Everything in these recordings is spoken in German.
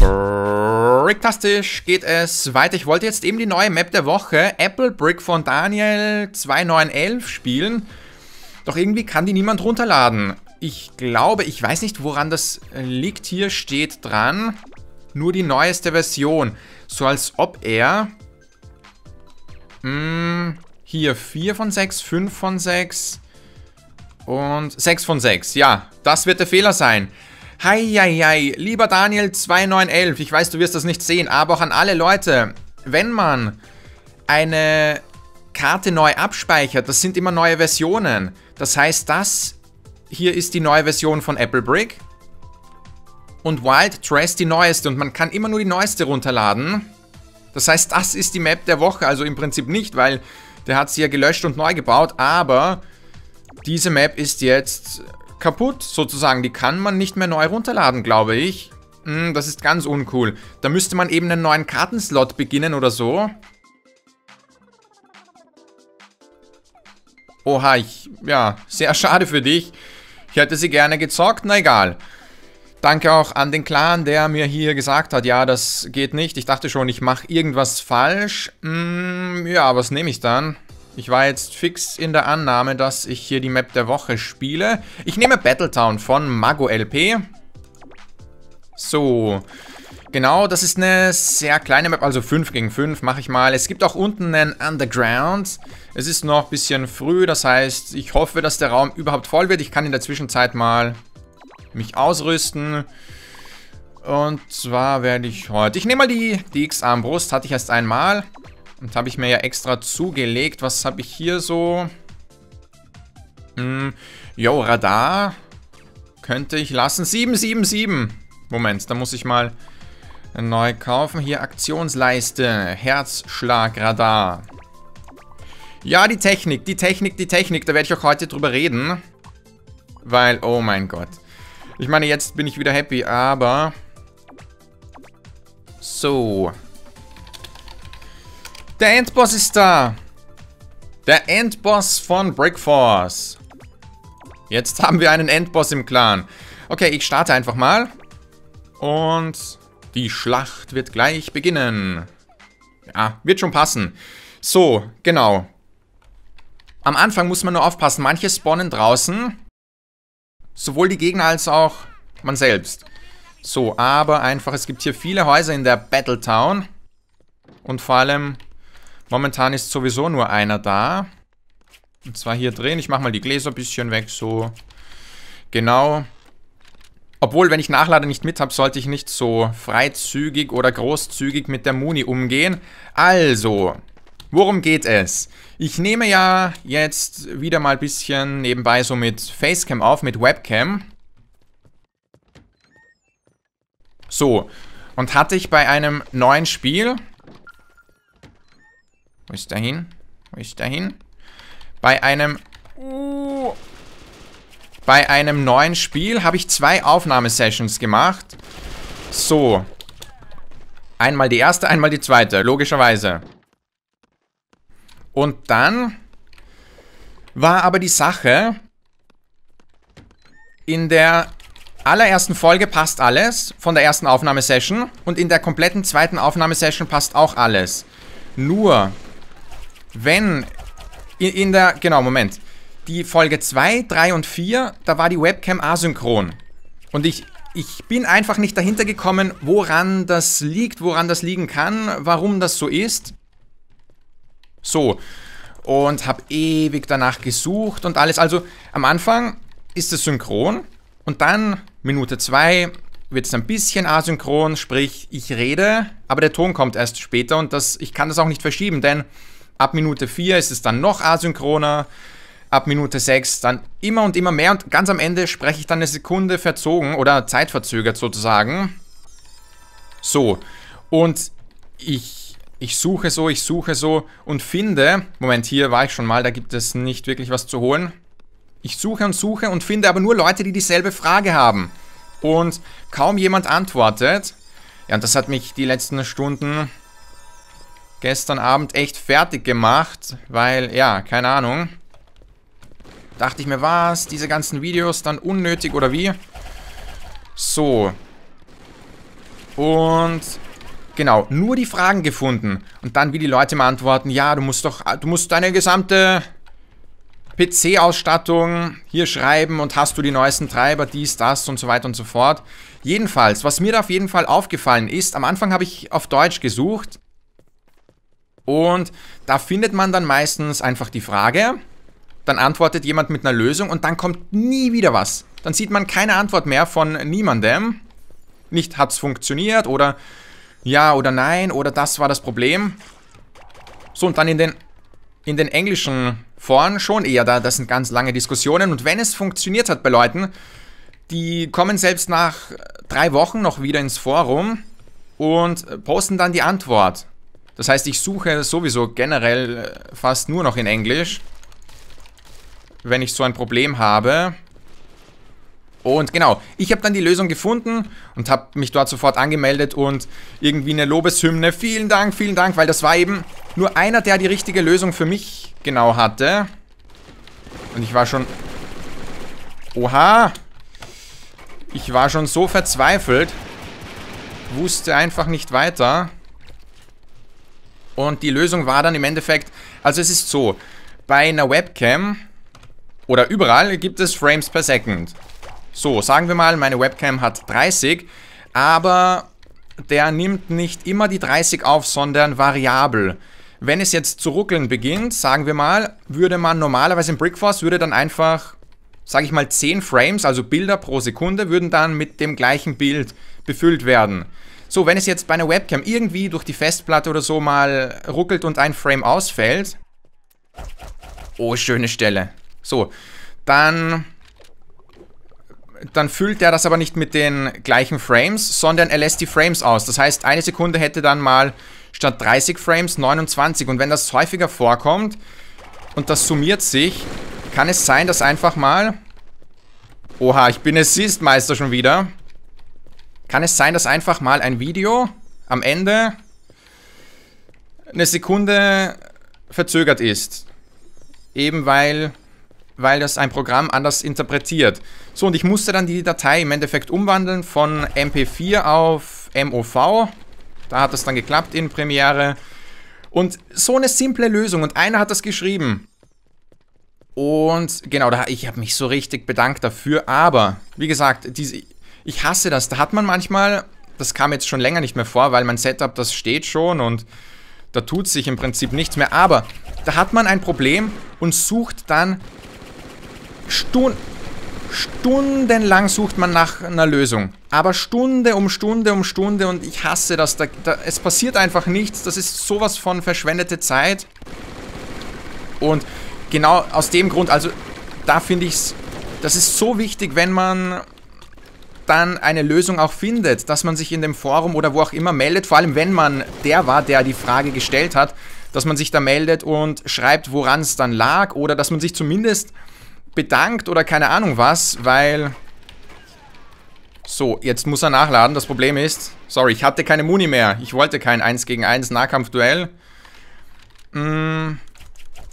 Bricktastisch geht es weiter. Ich wollte jetzt eben die neue Map der Woche, Apple Brick von Daniel 2911 spielen. Doch irgendwie kann die niemand runterladen. Ich glaube, ich weiß nicht, woran das liegt. Hier steht dran, nur die neueste Version. So als ob er... Mh, hm, hier 4 von 6, 5 von 6 und 6 von 6. Ja, das wird der Fehler sein. Heieiei, lieber Daniel2911, ich weiß, du wirst das nicht sehen, aber auch an alle Leute, wenn man eine Karte neu abspeichert, das sind immer neue Versionen. Das heißt, das hier ist die neue Version von Apple Brick und Wild Trash die neueste und man kann immer nur die neueste runterladen. Das heißt, das ist die Map der Woche, also im Prinzip nicht, weil der hat sie ja gelöscht und neu gebaut, aber diese Map ist jetzt kaputt, sozusagen. Die kann man nicht mehr neu runterladen, glaube ich. Hm, das ist ganz uncool. Da müsste man eben einen neuen Kartenslot beginnen oder so. Oha, ich... Ja, sehr schade für dich. Ich hätte sie gerne gezockt, na egal. Danke auch an den Clan, der mir hier gesagt hat, ja, das geht nicht. Ich dachte schon, ich mache irgendwas falsch. Hm, ja, was nehme ich dann? Ich war jetzt fix in der Annahme, dass ich hier die Map der Woche spiele. Ich nehme Battletown von Mago LP. So, Genau, das ist eine sehr kleine Map, also 5 gegen 5 mache ich mal. Es gibt auch unten einen Underground. Es ist noch ein bisschen früh, das heißt, ich hoffe, dass der Raum überhaupt voll wird. Ich kann in der Zwischenzeit mal mich ausrüsten. Und zwar werde ich heute... Ich nehme mal die, dx armbrust hatte ich erst einmal. Und habe ich mir ja extra zugelegt. Was habe ich hier so? Hm, yo, Radar. Könnte ich lassen. 777. Moment, da muss ich mal neu kaufen. Hier Aktionsleiste. Herzschlagradar. Ja, die Technik, die Technik, die Technik. Da werde ich auch heute drüber reden. Weil, oh mein Gott. Ich meine, jetzt bin ich wieder happy, aber... So. Der Endboss ist da. Der Endboss von Brickforce. Jetzt haben wir einen Endboss im Clan. Okay, ich starte einfach mal. Und die Schlacht wird gleich beginnen. Ja, wird schon passen. So, genau. Am Anfang muss man nur aufpassen. Manche spawnen draußen. Sowohl die Gegner als auch man selbst. So, aber einfach, es gibt hier viele Häuser in der Battletown. Und vor allem Momentan ist sowieso nur einer da. Und zwar hier drin. Ich mache mal die Gläser ein bisschen weg, so. Genau. Obwohl, wenn ich Nachlade nicht mit habe, sollte ich nicht so freizügig oder großzügig mit der Muni umgehen. Also, worum geht es? Ich nehme ja jetzt wieder mal ein bisschen nebenbei so mit Facecam auf, mit Webcam. So, und hatte ich bei einem neuen Spiel, wo ist der hin? Wo ist der hin? Bei einem... Uh, bei einem neuen Spiel habe ich zwei Aufnahmesessions gemacht. So. Einmal die erste, einmal die zweite, logischerweise. Und dann war aber die Sache, in der allerersten Folge passt alles von der ersten Aufnahmesession und in der kompletten zweiten Aufnahmesession passt auch alles. Nur wenn in der, genau, Moment. Die Folge 2, 3 und 4, da war die Webcam asynchron. Und ich, ich bin einfach nicht dahinter gekommen, woran das liegt, woran das liegen kann, warum das so ist. So. Und habe ewig danach gesucht und alles. Also am Anfang ist es synchron und dann Minute 2 wird es ein bisschen asynchron, sprich ich rede, aber der Ton kommt erst später und das, ich kann das auch nicht verschieben, denn Ab Minute 4 ist es dann noch asynchroner. Ab Minute 6 dann immer und immer mehr. Und ganz am Ende spreche ich dann eine Sekunde verzogen oder zeitverzögert sozusagen. So. Und ich, ich suche so, ich suche so und finde. Moment, hier war ich schon mal, da gibt es nicht wirklich was zu holen. Ich suche und suche und finde aber nur Leute, die dieselbe Frage haben. Und kaum jemand antwortet. Ja, und das hat mich die letzten Stunden gestern Abend echt fertig gemacht, weil, ja, keine Ahnung. Dachte ich mir, was, diese ganzen Videos dann unnötig oder wie? So. Und genau, nur die Fragen gefunden. Und dann, wie die Leute mal antworten, ja, du musst doch, du musst deine gesamte PC-Ausstattung hier schreiben und hast du die neuesten Treiber, dies, das und so weiter und so fort. Jedenfalls, was mir da auf jeden Fall aufgefallen ist, am Anfang habe ich auf Deutsch gesucht und da findet man dann meistens einfach die Frage, dann antwortet jemand mit einer Lösung und dann kommt nie wieder was. Dann sieht man keine Antwort mehr von niemandem. Nicht hat es funktioniert oder ja oder nein oder das war das Problem. So und dann in den in den englischen Foren schon eher da, das sind ganz lange Diskussionen und wenn es funktioniert hat bei Leuten, die kommen selbst nach drei Wochen noch wieder ins Forum und posten dann die Antwort. Das heißt, ich suche sowieso generell äh, fast nur noch in Englisch, wenn ich so ein Problem habe. Und genau, ich habe dann die Lösung gefunden und habe mich dort sofort angemeldet und irgendwie eine Lobeshymne. Vielen Dank, vielen Dank, weil das war eben nur einer, der die richtige Lösung für mich genau hatte. Und ich war schon... Oha! Ich war schon so verzweifelt. Wusste einfach nicht weiter. Und die Lösung war dann im Endeffekt, also es ist so, bei einer Webcam oder überall gibt es Frames per Second. So, sagen wir mal, meine Webcam hat 30, aber der nimmt nicht immer die 30 auf, sondern variabel. Wenn es jetzt zu ruckeln beginnt, sagen wir mal, würde man normalerweise in Brickforce, würde dann einfach, sage ich mal, 10 Frames, also Bilder pro Sekunde, würden dann mit dem gleichen Bild befüllt werden. So, wenn es jetzt bei einer Webcam irgendwie durch die Festplatte oder so mal ruckelt und ein Frame ausfällt. Oh, schöne Stelle. So, dann... Dann füllt er das aber nicht mit den gleichen Frames, sondern er lässt die Frames aus. Das heißt, eine Sekunde hätte dann mal statt 30 Frames 29. Und wenn das häufiger vorkommt und das summiert sich, kann es sein, dass einfach mal... Oha, ich bin Assist-Meister schon wieder. Kann es sein, dass einfach mal ein Video am Ende eine Sekunde verzögert ist? Eben weil, weil das ein Programm anders interpretiert. So, und ich musste dann die Datei im Endeffekt umwandeln von MP4 auf MOV. Da hat das dann geklappt in Premiere. Und so eine simple Lösung. Und einer hat das geschrieben. Und genau, da, ich habe mich so richtig bedankt dafür. Aber, wie gesagt, diese, ich hasse das. Da hat man manchmal, das kam jetzt schon länger nicht mehr vor, weil mein Setup, das steht schon und da tut sich im Prinzip nichts mehr. Aber da hat man ein Problem und sucht dann Stunden. Stundenlang sucht man nach einer Lösung. Aber Stunde um Stunde um Stunde und ich hasse das. Da, da, es passiert einfach nichts. Das ist sowas von verschwendete Zeit. Und genau aus dem Grund, also da finde ich es, das ist so wichtig, wenn man dann eine Lösung auch findet, dass man sich in dem Forum oder wo auch immer meldet, vor allem wenn man der war, der die Frage gestellt hat, dass man sich da meldet und schreibt, woran es dann lag oder dass man sich zumindest bedankt oder keine Ahnung was, weil... So, jetzt muss er nachladen. Das Problem ist, sorry, ich hatte keine Muni mehr. Ich wollte kein 1 gegen 1 Nahkampfduell. Mm,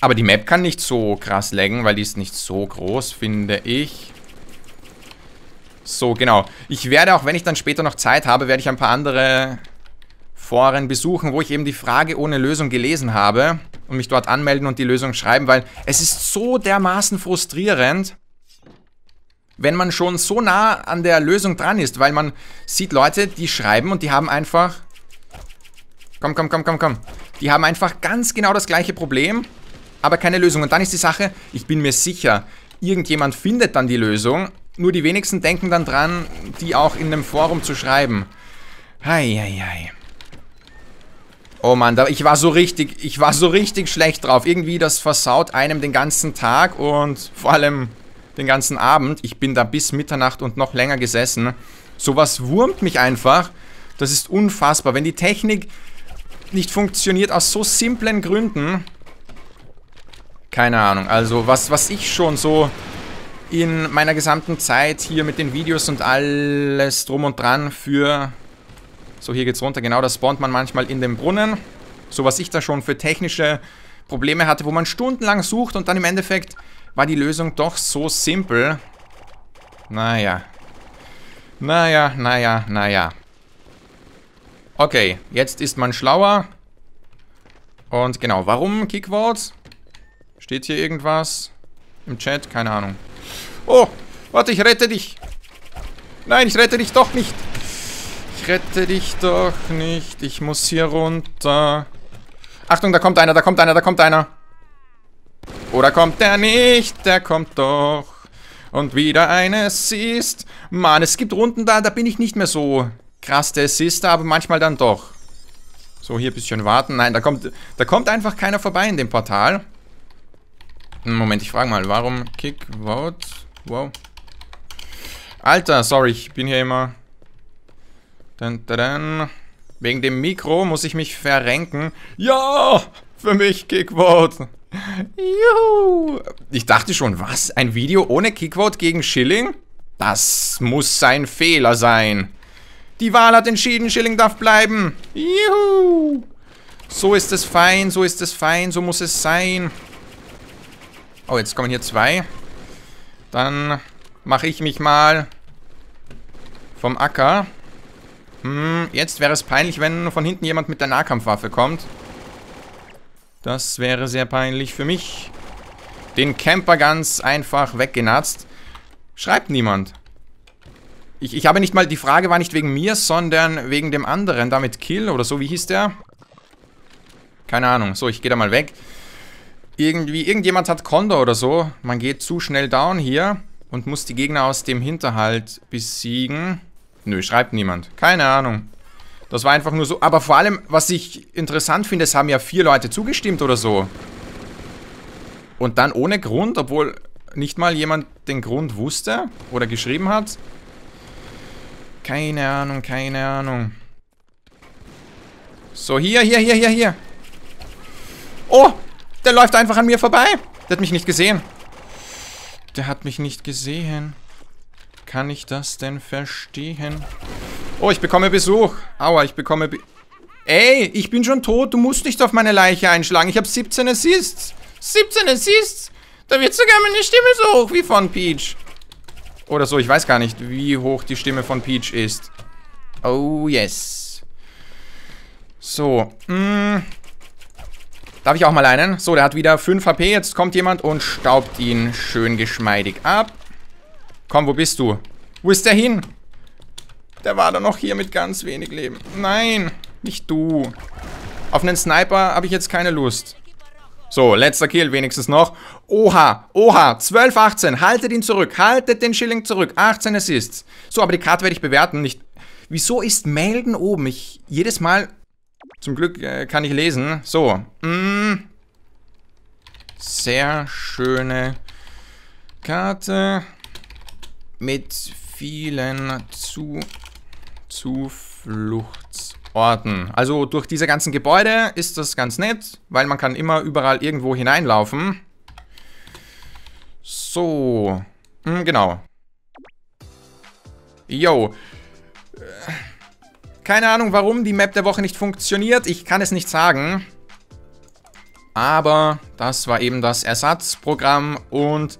aber die Map kann nicht so krass laggen, weil die ist nicht so groß, finde ich. So, genau. Ich werde, auch wenn ich dann später noch Zeit habe, werde ich ein paar andere Foren besuchen, wo ich eben die Frage ohne Lösung gelesen habe und mich dort anmelden und die Lösung schreiben, weil es ist so dermaßen frustrierend, wenn man schon so nah an der Lösung dran ist, weil man sieht Leute, die schreiben und die haben einfach... Komm, komm, komm, komm, komm. Die haben einfach ganz genau das gleiche Problem, aber keine Lösung. Und dann ist die Sache, ich bin mir sicher, irgendjemand findet dann die Lösung nur die wenigsten denken dann dran, die auch in einem Forum zu schreiben. Heieiei. Oh Mann, da, ich war so richtig, ich war so richtig schlecht drauf. Irgendwie, das versaut einem den ganzen Tag und vor allem den ganzen Abend. Ich bin da bis Mitternacht und noch länger gesessen. Sowas wurmt mich einfach. Das ist unfassbar. Wenn die Technik nicht funktioniert aus so simplen Gründen. Keine Ahnung. Also, was, was ich schon so in meiner gesamten Zeit hier mit den Videos und alles drum und dran für... So, hier geht's runter. Genau, da spawnt man manchmal in dem Brunnen. So, was ich da schon für technische Probleme hatte, wo man stundenlang sucht und dann im Endeffekt war die Lösung doch so simpel. Naja. Naja, naja, naja. Okay, jetzt ist man schlauer. Und genau, warum Kickboards? Steht hier irgendwas im Chat? Keine Ahnung. Oh, warte, ich rette dich. Nein, ich rette dich doch nicht. Ich rette dich doch nicht. Ich muss hier runter. Achtung, da kommt einer, da kommt einer, da kommt einer. Oder kommt der nicht? Der kommt doch. Und wieder ein Assist. Mann, es gibt Runden da, da bin ich nicht mehr so krass der Assist, aber manchmal dann doch. So, hier ein bisschen warten. Nein, da kommt, da kommt einfach keiner vorbei in dem Portal. Hm, Moment, ich frage mal, warum Kick Vote? Wow. Alter, sorry, ich bin hier immer... Dun, dun, dun. Wegen dem Mikro muss ich mich verrenken. Ja, für mich Kickvote. Juhu. Ich dachte schon, was? Ein Video ohne Kickvote gegen Schilling? Das muss sein Fehler sein. Die Wahl hat entschieden, Schilling darf bleiben. Juhu. So ist es fein, so ist es fein, so muss es sein. Oh, jetzt kommen hier zwei. Dann mache ich mich mal vom Acker. Hm, jetzt wäre es peinlich, wenn von hinten jemand mit der Nahkampfwaffe kommt. Das wäre sehr peinlich für mich. Den Camper ganz einfach weggenatzt. Schreibt niemand. Ich, ich habe nicht mal... Die Frage war nicht wegen mir, sondern wegen dem anderen. Damit Kill oder so, wie hieß der? Keine Ahnung. So, ich gehe da mal weg irgendwie, irgendjemand hat Condor oder so. Man geht zu schnell down hier und muss die Gegner aus dem Hinterhalt besiegen. Nö, schreibt niemand. Keine Ahnung. Das war einfach nur so. Aber vor allem, was ich interessant finde, es haben ja vier Leute zugestimmt oder so. Und dann ohne Grund, obwohl nicht mal jemand den Grund wusste oder geschrieben hat. Keine Ahnung, keine Ahnung. So, hier, hier, hier, hier, hier. Oh, der läuft einfach an mir vorbei. Der hat mich nicht gesehen. Der hat mich nicht gesehen. Kann ich das denn verstehen? Oh, ich bekomme Besuch. Aua, ich bekomme... Be Ey, ich bin schon tot. Du musst nicht auf meine Leiche einschlagen. Ich habe 17 Assists. 17 Assists? Da wird sogar meine Stimme so hoch wie von Peach. Oder so, ich weiß gar nicht, wie hoch die Stimme von Peach ist. Oh, yes. So, mh, mm. Darf ich auch mal einen? So, der hat wieder 5 HP. Jetzt kommt jemand und staubt ihn schön geschmeidig ab. Komm, wo bist du? Wo ist der hin? Der war doch noch hier mit ganz wenig Leben. Nein, nicht du. Auf einen Sniper habe ich jetzt keine Lust. So, letzter Kill wenigstens noch. Oha, oha, 12, 18. Haltet ihn zurück, haltet den Schilling zurück. 18 Assists. So, aber die Karte werde ich bewerten. Nicht. Wieso ist Melden oben? Ich, jedes Mal zum Glück äh, kann ich lesen. So. Mm. Sehr schöne Karte mit vielen Zu Zufluchtsorten. Also durch diese ganzen Gebäude ist das ganz nett, weil man kann immer überall irgendwo hineinlaufen. So, hm, genau. Yo. Keine Ahnung, warum die Map der Woche nicht funktioniert. Ich kann es nicht sagen. Aber das war eben das Ersatzprogramm und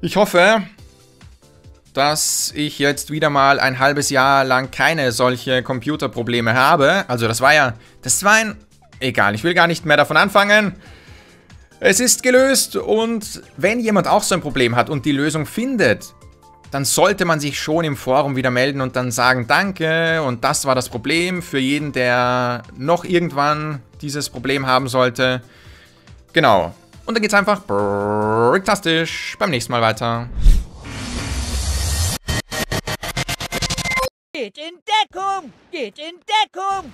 ich hoffe, dass ich jetzt wieder mal ein halbes Jahr lang keine solche Computerprobleme habe. Also das war ja, das war ein, egal, ich will gar nicht mehr davon anfangen. Es ist gelöst und wenn jemand auch so ein Problem hat und die Lösung findet, dann sollte man sich schon im Forum wieder melden und dann sagen Danke und das war das Problem für jeden, der noch irgendwann dieses Problem haben sollte. Genau. Und dann geht's einfach bricktastisch beim nächsten Mal weiter. Geht in Deckung! Geht in Deckung!